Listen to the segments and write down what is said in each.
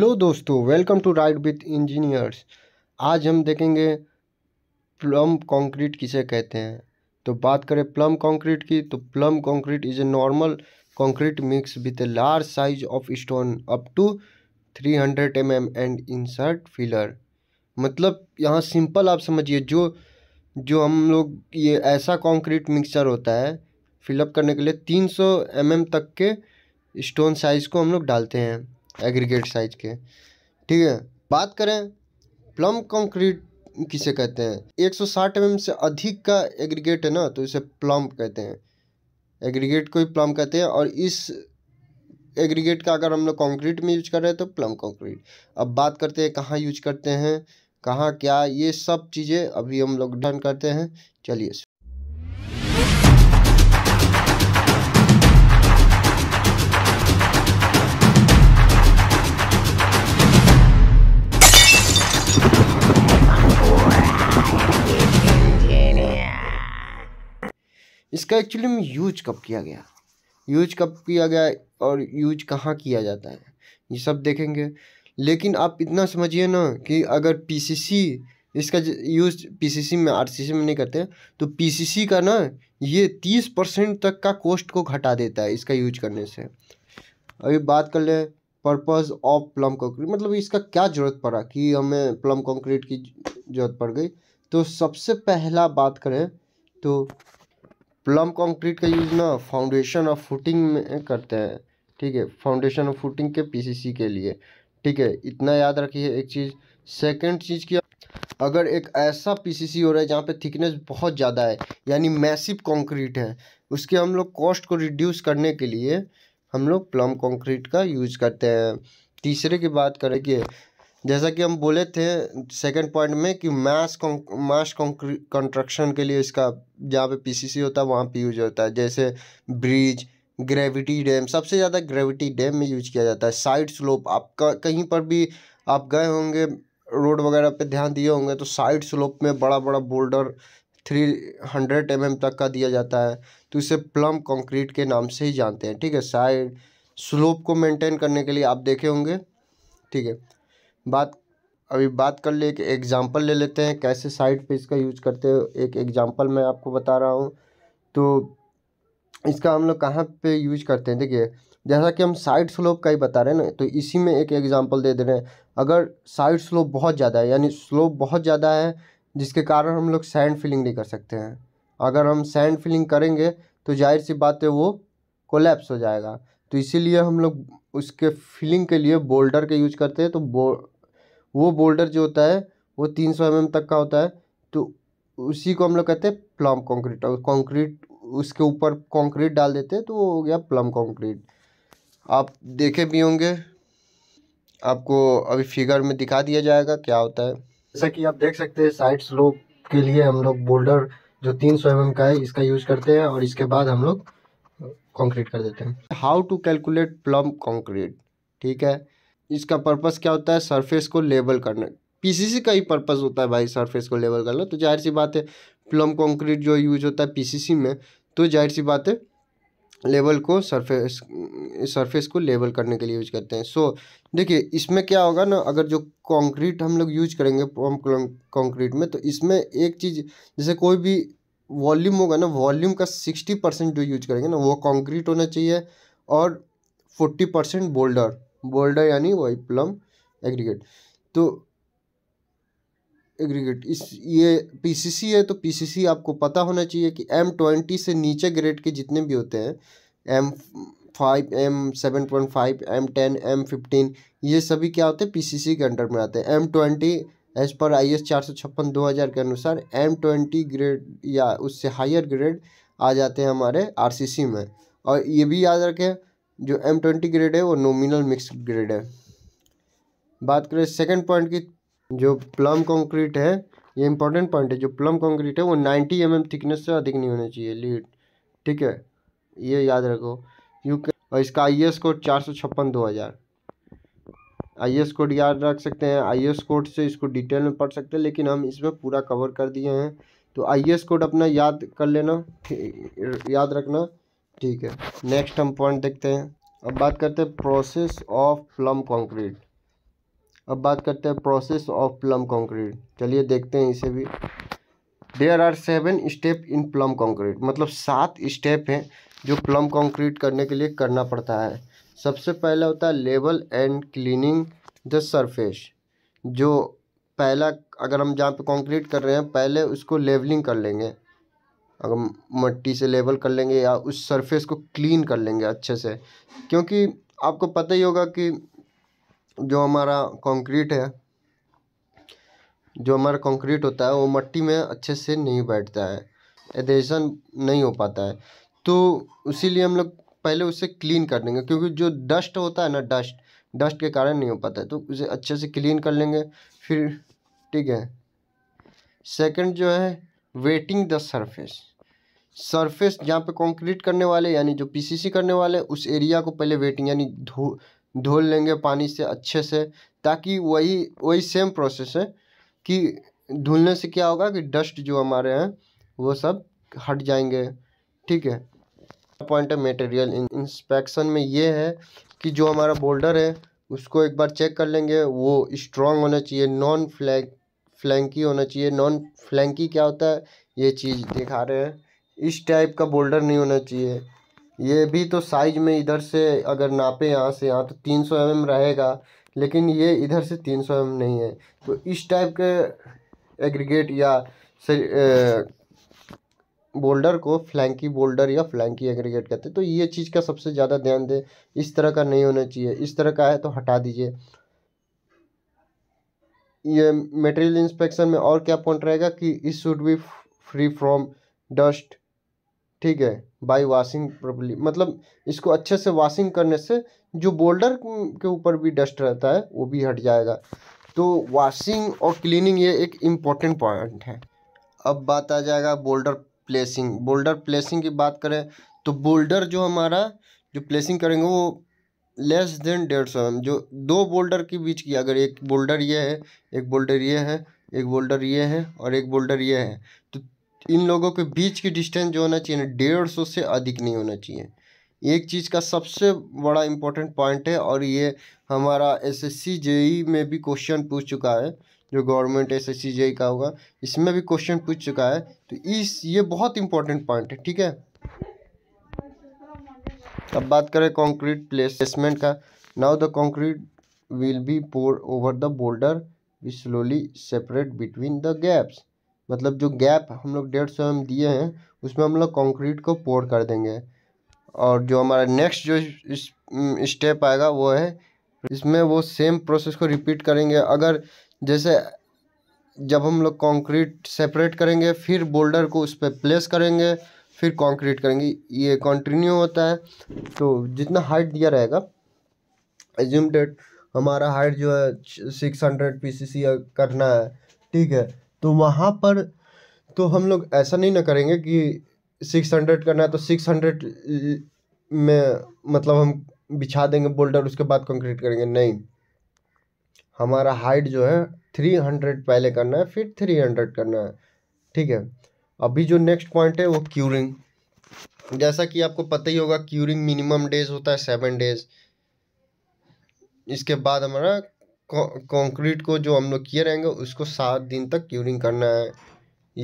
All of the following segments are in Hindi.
हेलो दोस्तों welcome to ride with engineers आज हम देखेंगे प्लम कंक्रीट किसे कहते हैं तो बात करें प्लम कंक्रीट की तो plum concrete is a normal concrete mix with a large size of stone up to 300 hundred M M and insert filler मतलब यहाँ सिंपल आप समझिए जो जो हम लोग ये ऐसा कंक्रीट मिक्सचर होता है फिलअप करने के लिए 300 सौ mm तक के स्टोन साइज़ को हम लोग डालते हैं एग्रीगेट साइज के ठीक है बात करें प्लम कंक्रीट किसे कहते हैं 160 सौ mm से अधिक का एग्रीगेट है ना तो इसे प्लम कहते हैं एग्रीगेट को ही प्लम कहते हैं और इस एग्रीगेट का अगर हम लोग कॉन्क्रीट में यूज कर रहे हैं तो प्लम कंक्रीट अब बात करते हैं कहाँ यूज करते हैं कहाँ क्या ये सब चीज़ें अभी हम लोग डन करते हैं चलिए इसका एक्चुअली में यूज कब किया गया यूज कब किया गया और यूज कहाँ किया जाता है ये सब देखेंगे लेकिन आप इतना समझिए ना कि अगर पीसीसी इसका यूज पीसीसी में आरसीसी में नहीं करते तो पीसीसी का ना ये तीस परसेंट तक का कोस्ट को घटा देता है इसका यूज करने से अभी बात कर लें पर्पज़ ऑफ प्लम कंक्रीट मतलब इसका क्या ज़रूरत पड़ा कि हमें प्लम कंक्रीट की ज़रूरत पड़ गई तो सबसे पहला बात करें तो प्लम कंक्रीट का यूज़ ना फाउंडेशन और फुटिंग में करते हैं ठीक है फाउंडेशन और फुटिंग के पीसीसी के लिए ठीक है इतना याद रखिए एक चीज़ सेकंड चीज़ की अगर एक ऐसा पीसीसी हो रहा है जहाँ पे थिकनेस बहुत ज़्यादा है यानी मैसिव कंक्रीट है उसके हम लोग कॉस्ट को रिड्यूस करने के लिए हम लोग प्लम कॉन्क्रीट का यूज करते हैं तीसरे की बात करें कि जैसा कि हम बोले थे सेकंड पॉइंट में कि मास मास कंस्ट्रक्शन के लिए इसका जहाँ पे पीसीसी होता है वहाँ पे यूज होता है जैसे ब्रिज ग्रेविटी डैम सबसे ज़्यादा ग्रेविटी डैम में यूज किया जाता है साइड स्लोप आप कहीं पर भी आप गए होंगे रोड वगैरह पे ध्यान दिए होंगे तो साइड स्लोप में बड़ा बड़ा बोल्डर थ्री हंड्रेड एम तक का दिया जाता है तो इसे प्लम कंक्रीट के नाम से ही जानते हैं ठीक है साइड स्लोप को मेंटेन करने के लिए आप देखे होंगे ठीक है बात अभी बात कर ले कि एग्ज़ाम्पल ले लेते हैं कैसे साइड पे इसका यूज करते हो एक एग्ज़ाम्पल मैं आपको बता रहा हूँ तो इसका हम लोग कहाँ पे यूज करते हैं देखिए जैसा कि हम साइड स्लोप का ही बता रहे हैं ना तो इसी में एक एग्ज़ाम्पल दे दे रहे हैं अगर साइड स्लोप बहुत ज़्यादा है यानी स्लोप बहुत ज़्यादा है जिसके कारण हम लोग सैंड फिलिंग नहीं कर सकते हैं अगर हम सैंड फिलिंग करेंगे तो जाहिर सी बात है वो कोलेप्स हो जाएगा तो इसीलिए हम लोग उसके फिलिंग के लिए बोल्डर का यूज करते हैं तो बो वो बोल्डर जो होता है वो तीन सौ एम तक का होता है तो उसी को हम लोग कहते हैं प्लम कंक्रीट और कंक्रीट उसके ऊपर कंक्रीट डाल देते हैं तो वो हो गया प्लम कंक्रीट आप देखे भी होंगे आपको अभी फिगर में दिखा दिया जाएगा क्या होता है जैसा कि आप देख सकते हैं साइड स्लोप के लिए हम लोग बोल्डर जो तीन सौ एम का है इसका यूज करते हैं और इसके बाद हम लोग कंक्रीट कर देते हैं how to calculate plum concrete ठीक है इसका पर्पस क्या होता है सरफेस को लेबल करना पीसीसी का ही पर्पस होता है भाई सरफेस को लेबल करना तो जाहिर सी बात है प्लम कंक्रीट जो यूज होता है पीसीसी में तो जाहिर सी बात है लेबल को सरफेस सरफेस को लेबल करने के लिए यूज करते हैं सो so, देखिए इसमें क्या होगा ना अगर जो कंक्रीट हम लोग यूज करेंगे कंक्रीट में तो इसमें एक चीज़ जैसे कोई भी वॉल्यूम होगा ना वॉल्यूम का सिक्सटी परसेंट जो यूज करेंगे ना वो कंक्रीट होना चाहिए और फोर्टी परसेंट बोल्डर बोल्डर यानी वही प्लम एग्रीगेट तो एग्रीगेट इस ये पीसीसी है तो पीसीसी आपको पता होना चाहिए कि एम ट्वेंटी से नीचे ग्रेड के जितने भी होते हैं M five M seven point five M ten M fifteen ये सभी क्या होते हैं पी के अंडर में आते हैं M twenty as per I S चार सौ छप्पन दो हज़ार के अनुसार एम ट्वेंटी ग्रेड या उससे हायर ग्रेड आ जाते हैं हमारे आर सी सी में और ये भी याद रखें जो एम ट्वेंटी ग्रेड है वो नोमिनल मिक्स ग्रेड है बात करें सेकेंड पॉइंट की जो प्लम कंक्रीट है ये इंपॉर्टेंट पॉइंट है जो प्लम कंक्रीट है वो नाइन्टी एम एम थिकनेस से अधिक नहीं होना चाहिए लीड ठीक है ये याद रखो यू और इसका आई एस कोड चार सौ छप्पन दो हज़ार आई कोड याद रख सकते हैं आई कोड से इसको डिटेल में पढ़ सकते हैं लेकिन हम इसमें पूरा कवर कर दिए हैं तो आई कोड अपना याद कर लेना याद रखना ठीक है नेक्स्ट हम पॉइंट देखते हैं अब बात करते हैं प्रोसेस ऑफ प्लम कंक्रीट अब बात करते हैं प्रोसेस ऑफ प्लम कंक्रीट चलिए देखते हैं इसे भी there are seven step in plum concrete मतलब सात स्टेप हैं जो प्लम कंक्रीट करने के लिए करना पड़ता है सबसे पहला होता है लेबल एंड क्लीनिंग द सरफेस जो पहला अगर हम जहाँ पे कंक्रीट कर रहे हैं पहले उसको लेवलिंग कर लेंगे अगर मट्टी से लेवल कर लेंगे या उस सरफेस को क्लीन कर लेंगे अच्छे से क्योंकि आपको पता ही होगा कि जो हमारा कंक्रीट है जो हमारा कंक्रीट होता है वो मट्टी में अच्छे से नहीं बैठता है एडेशन नहीं हो पाता है तो उसी हम लोग पहले उसे क्लीन कर देंगे क्योंकि जो डस्ट होता है ना डस्ट डस्ट के कारण नहीं हो पाता है तो उसे अच्छे से क्लीन कर लेंगे फिर ठीक है सेकंड जो है वेटिंग द सरफेस सरफेस जहाँ पे कंक्रीट करने वाले यानी जो पीसीसी करने वाले उस एरिया को पहले वेटिंग यानी धो धो लेंगे पानी से अच्छे से ताकि वही वही सेम प्रोसेस है कि धुलने से क्या होगा कि डस्ट जो हमारे हैं वो सब हट जाएंगे ठीक है पॉइंट है मटेरियल इंस्पेक्शन में ये है कि जो हमारा बोल्डर है उसको एक बार चेक कर लेंगे वो स्ट्रॉन्ग होना चाहिए नॉन फ्लैंक फ्लैंकी होना चाहिए नॉन फ्लैंकी क्या होता है ये चीज़ दिखा रहे हैं इस टाइप का बोल्डर नहीं होना चाहिए ये भी तो साइज में इधर से अगर नापे यहाँ से यहाँ तो तीन सौ एम mm रहेगा लेकिन ये इधर से तीन सौ एम mm नहीं है तो इस टाइप के एग्रीगेट या बोल्डर को फ्लैंकी बोल्डर या फ्लैंकी एग्रीगेट कहते हैं तो ये चीज़ का सबसे ज़्यादा ध्यान दें इस तरह का नहीं होना चाहिए इस तरह का है तो हटा दीजिए ये मटेरियल इंस्पेक्शन में और क्या पॉइंट रहेगा कि इस should be free from dust ठीक है बाई वॉशिंग प्रॉपरली मतलब इसको अच्छे से वॉशिंग करने से जो बोल्डर के ऊपर भी डस्ट रहता है वो भी हट जाएगा तो वॉशिंग और क्लीनिंग ये एक इम्पॉर्टेंट पॉइंट है अब बात आ जाएगा बोल्डर प्लेसिंग बोल्डर प्लेसिंग की बात करें तो बोल्डर जो हमारा जो प्लेसिंग करेंगे वो लेस देन डेढ़ सौ एम जो दो बोल्डर के बीच की अगर एक बोल्डर ये है एक बोल्डर ये है एक बोल्डर ये है और एक बोल्डर ये है तो इन लोगों के बीच की डिस्टेंस जो होना चाहिए ना डेढ़ सौ से अधिक नहीं होना चाहिए एक चीज़ का सबसे बड़ा इम्पोर्टेंट पॉइंट है और ये हमारा एस एस e में भी क्वेश्चन पूछ चुका है जो गवर्नमेंट एस एस का होगा इसमें भी क्वेश्चन पूछ चुका है तो इस ये बहुत इंपॉर्टेंट पॉइंट है ठीक है अब बात करें कंक्रीट प्लेसमेंट का now the concrete will be pour over the boulder we slowly separate between the gaps मतलब जो गैप हम लोग डेढ़ सौ एम दिए हैं उसमें हम लोग कंक्रीट को पोर कर देंगे और जो हमारा नेक्स्ट जो स्टेप आएगा वो है इसमें वो सेम प्रोसेस को रिपीट करेंगे अगर जैसे जब हम लोग कंक्रीट सेपरेट करेंगे फिर बोल्डर को उस पर प्लेस करेंगे फिर कंक्रीट करेंगे ये कंटिन्यू होता है तो जितना हाइट दिया रहेगा एज्यूम डेट हमारा हाइट जो है सिक्स हंड्रेड पी करना है ठीक है तो वहाँ पर तो हम लोग ऐसा नहीं ना करेंगे कि सिक्स हंड्रेड करना है तो सिक्स हंड्रेड में मतलब हम बिछा देंगे बोल्डर उसके बाद कंक्रीट करेंगे नहीं हमारा हाइट जो है थ्री हंड्रेड पहले करना है फिर थ्री हंड्रेड करना है ठीक है अभी जो नेक्स्ट पॉइंट है वो क्यूरिंग जैसा कि आपको पता ही होगा क्यूरिंग मिनिमम डेज होता है सेवन डेज इसके बाद हमारा कंक्रीट को जो हम लोग किए रहेंगे उसको सात दिन तक क्यूरिंग करना है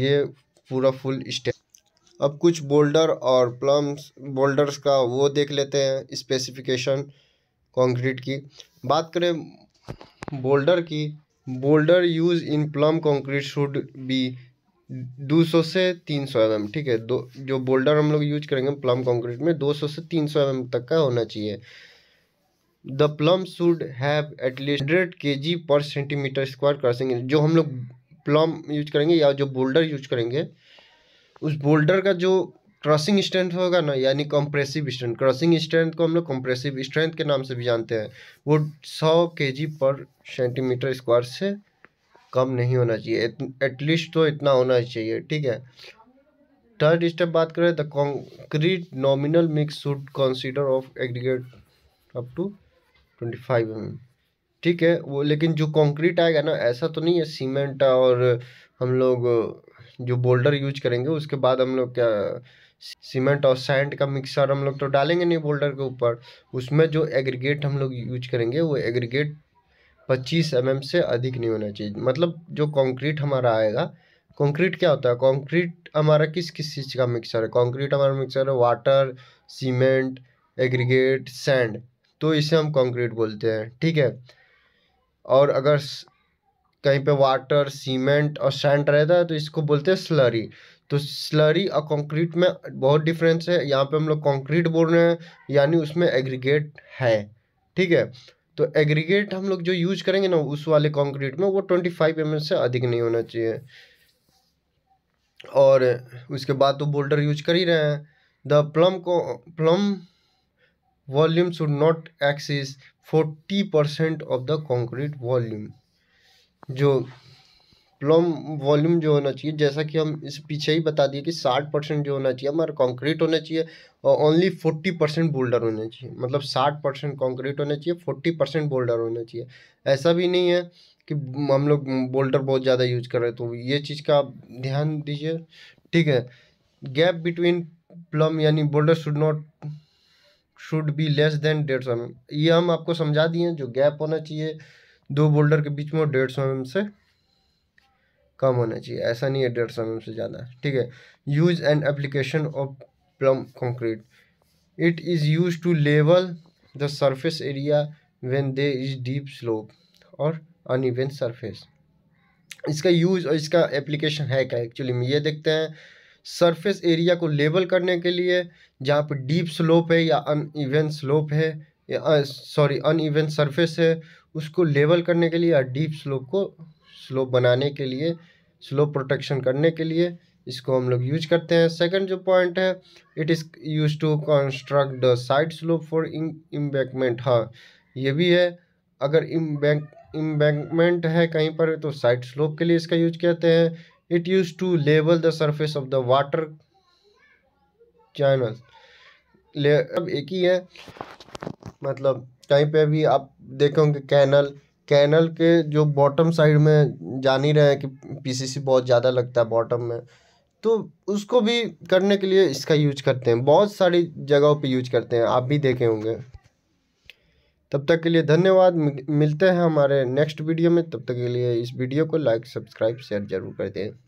ये पूरा फुल स्टेप अब कुछ बोल्डर और प्लम्स बोल्डर्स का वो देख लेते हैं स्पेसिफिकेशन कंक्रीट की बात करें बोल्डर की boulder use in plum concrete should be दो सौ से तीन सौ एम ठीक है दो जो बोल्डर हम लोग यूज करेंगे प्लम कंक्रीट में दो सौ से तीन सौ एम तक का होना चाहिए the plum should have at least hundred K G पर सेंटीमीटर स्क्वायर क्रॉसिंग जो हम लोग प्लम यूज करेंगे या जो बोल्डर यूज करेंगे उस बोल्डर का जो क्रॉसिंग स्ट्रेंथ होगा ना यानी कंप्रेसिव स्ट्रेंथ क्रॉसिंग स्ट्रेंथ को हम लोग कंप्रेसिव स्ट्रेंथ के नाम से भी जानते हैं वो सौ के जी पर सेंटीमीटर स्क्वायर से कम नहीं होना चाहिए एटलीस्ट तो इतना होना चाहिए ठीक है थर्ड स्टेप बात करें the concrete nominal mix should consider of aggregate up to twenty five M ठीक है वो लेकिन जो कंक्रीट आएगा ना ऐसा तो नहीं है सीमेंट और हम लोग जो बोल्डर यूज करेंगे उसके बाद हम लोग क्या सीमेंट और सैंड का मिक्सर हम लोग तो डालेंगे नहीं बोल्डर के ऊपर उसमें जो एग्रीगेट हम लोग यूज करेंगे वो एग्रीगेट 25 एम mm से अधिक नहीं होना चाहिए मतलब जो कंक्रीट हमारा आएगा कंक्रीट क्या होता है कंक्रीट हमारा किस किस चीज़ का मिक्सर है कंक्रीट हमारा मिक्सर है वाटर सीमेंट एग्रीगेट सैंड तो इसे हम कंक्रीट बोलते हैं ठीक है और अगर कहीं पे वाटर सीमेंट और सैंड रहता है तो इसको बोलते हैं स्लरी तो स्लरी और कंक्रीट में बहुत डिफरेंस है यहाँ पे हम लोग कंक्रीट बोल रहे हैं यानी उसमें एग्रीगेट है ठीक है तो एग्रीगेट हम लोग जो यूज करेंगे ना उस वाले कंक्रीट में वो ट्वेंटी फाइव एम से अधिक नहीं होना चाहिए और उसके बाद तो बोल्डर यूज कर ही रहे हैं द प्लम को plum volume should not exceed forty percent of the concrete volume जो प्लम वॉल्यूम जो होना चाहिए जैसा कि हम इस पीछे ही बता दिए कि साठ परसेंट जो होना चाहिए हमारा कंक्रीट होना चाहिए और ओनली फोर्टी परसेंट बोल्डर होना चाहिए मतलब साठ परसेंट कॉन्क्रीट होना चाहिए फोर्टी परसेंट बोल्डर होना चाहिए ऐसा भी नहीं है कि हम लोग बोल्डर बहुत ज़्यादा यूज कर रहे तो ये चीज़ का आप ध्यान दीजिए ठीक है गैप बिटवीन प्लम यानी boulder should not should be less than डेढ़ सौ एम ये हम आपको समझा दिए जो गैप होना चाहिए दो बोल्डर के बीच में डेढ़ सौ एम से कम होना चाहिए ऐसा नहीं है डेढ़ सौ एम से ज़्यादा ठीक है use and application of plum concrete it is use to level the surface area when they is deep slope और अनइवन सरफेस इसका यूज़ और इसका एप्लीकेशन है क्या एक्चुअली में ये देखते हैं सरफेस एरिया को लेबल करने के लिए जहाँ पर डीप स्लोप है या अन इवेंट स्लोप है या सॉरी अन इवेंट सरफेस है उसको लेबल करने के लिए या डीप स्लोप को स्लोप बनाने के लिए स्लोप प्रोटेक्शन करने के लिए इसको हम लोग यूज करते हैं सेकंड जो पॉइंट है it is use to construct the side slope for embankment हाँ ये भी है अगर इम्बैंक इम्बैंकमेंट है कहीं पर तो साइड स्लोप के लिए इसका यूज कहते हैं it use to level the surface of the water channel ले अब एक ही है मतलब कहीं पे भी आप देखोगे कैनल कैनल के जो बॉटम साइड में जान ही रहे हैं कि पीसीसी बहुत ज़्यादा लगता है बॉटम में तो उसको भी करने के लिए इसका यूज करते हैं बहुत सारी जगहों पे यूज करते हैं आप भी देखे होंगे तब तक के लिए धन्यवाद मिलते हैं हमारे नेक्स्ट वीडियो में तब तक के लिए इस वीडियो को लाइक सब्सक्राइब शेयर जरूर कर दें